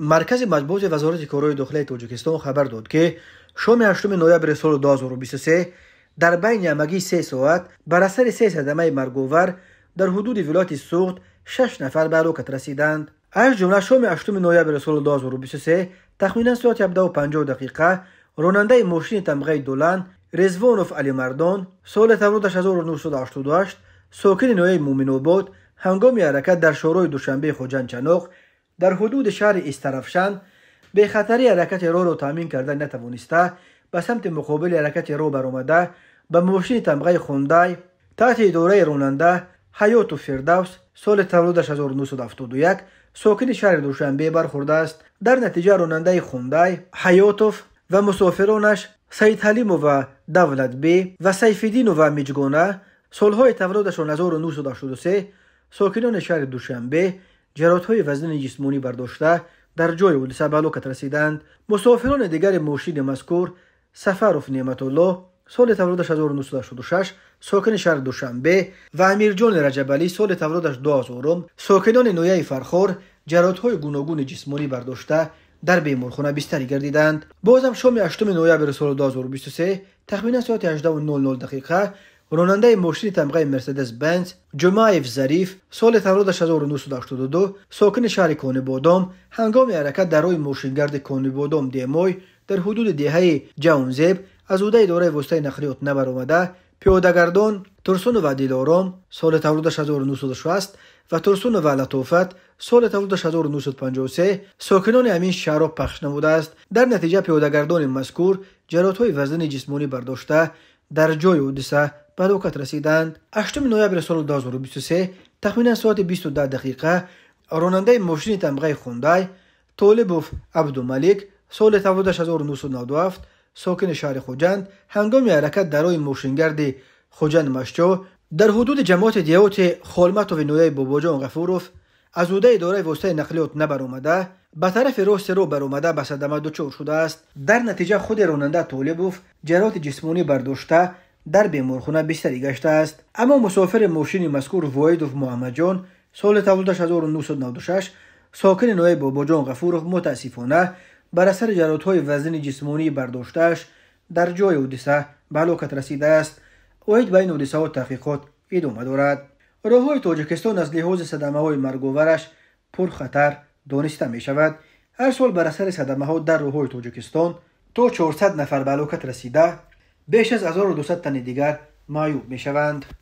مرکز مجبوط وزارت کارای دخلی توجکستان خبر داد که شام 8 نویبر سال 2023 در بین یمگی سه ساعت بر اثر سه سدمه مرگوور در حدود ولایت سوخت شش نفر به حلاکت رسیدند از جمله شام 8 نویبر سال 2023 تخمینا ساعت 17 دقیقه راننده ماشین تمغه دولن رزوانوف علی مردان سال 1988 ساکن نویه مومنوباد هنگام حرکت در شورای دوشنبه خوجنچنوخ дар ҳудуди шаҳри истарафшан бехатари ҳаракати роҳро таъмин карда натавониста ба самти муқобили ҳаракати роҳ баромада ба мошини тамғаи хундай таҳти идораи ронанда ҳаёту фирдавс соли таваллудаш 1971 сокини шаҳри душанбе бархӯрдааст дар натиҷа ронандаи хундай ҳаётов ва мусофиронаш саидҳалимова давлатбе ва сайфиддинова миҷгона солҳои таваллудашон 1973 сокинони шаҳри душанбе جرات های وزن جسمونی برداشته در جای اولیسه بلوکت رسیدند مسافران دیگر موشید مذکور سفروف نعمت الله سال تولدش 1966 ساکن شهر دوشنبه و امیر جان رجبلی سال تولدش 2000 ساکنان نویه فرخور جرات های گناگون جسمونی برداشته در بیمارخانه بستری گردیدند بازم شام 8 نویه و 2023 تخمینا ساعت 18 و 00 دقیقه روننده ماشین تمغه مرسدس بنز جمایف ظریف سال تولد 1982 ساکن شهر کانبادام هنگام حرکت در روی ماشینگرد کانبادام دیموی در حدود دهه جاونزیب از اوده اداره وسطه نقلیات پیاده پیودگردان ترسون و دیلارام سال تولد 1960 و ترسون و لطوفت سال تولد 1953 ساکنان همین شهر پخش نموده است در نتیجه پیودگردان مذکور جراتوی وزن جسمانی برداشته در جای اودیسا به وقت رسیدند 8 نوامبر سال 2023 تخمینا ساعت 22 دقیقه راننده ماشین تمغه خوندای طالبوف عبدالملک سال 1997 ساکن شهر خوجند هنگام حرکت در روی ماشینگرد خوجند مشجو در حدود جماعت دیوت و نوای بوبوجان غفوروف از اوده اداره واسطه نقلیات اومده، به طرف راست رو اومده به صدمه دچار شده است در نتیجه خود راننده طالبوف جرات جسمانی برداشته در بیمارخانه بیشتری گشته است اما مسافر ماشین مذکور وایدوف محمد جان سال تولدش 1996 ساکن نوای جان غفورов متاسفانه بر اثر جراتهای وزن جسمانی برداشتش در جای اودیسه به هلاکت رسیده است وید به این و ها تحقیقات ادامه دارد راههای تاجکستان از لحاظ صدمه های مرگوورش پر خطر دانسته می شود هر سال بر اثر صدمه ها در راههای تاجکستان تا 400 نفر به رسیده بیش از 1200 تن دیگر معیوب می شوند.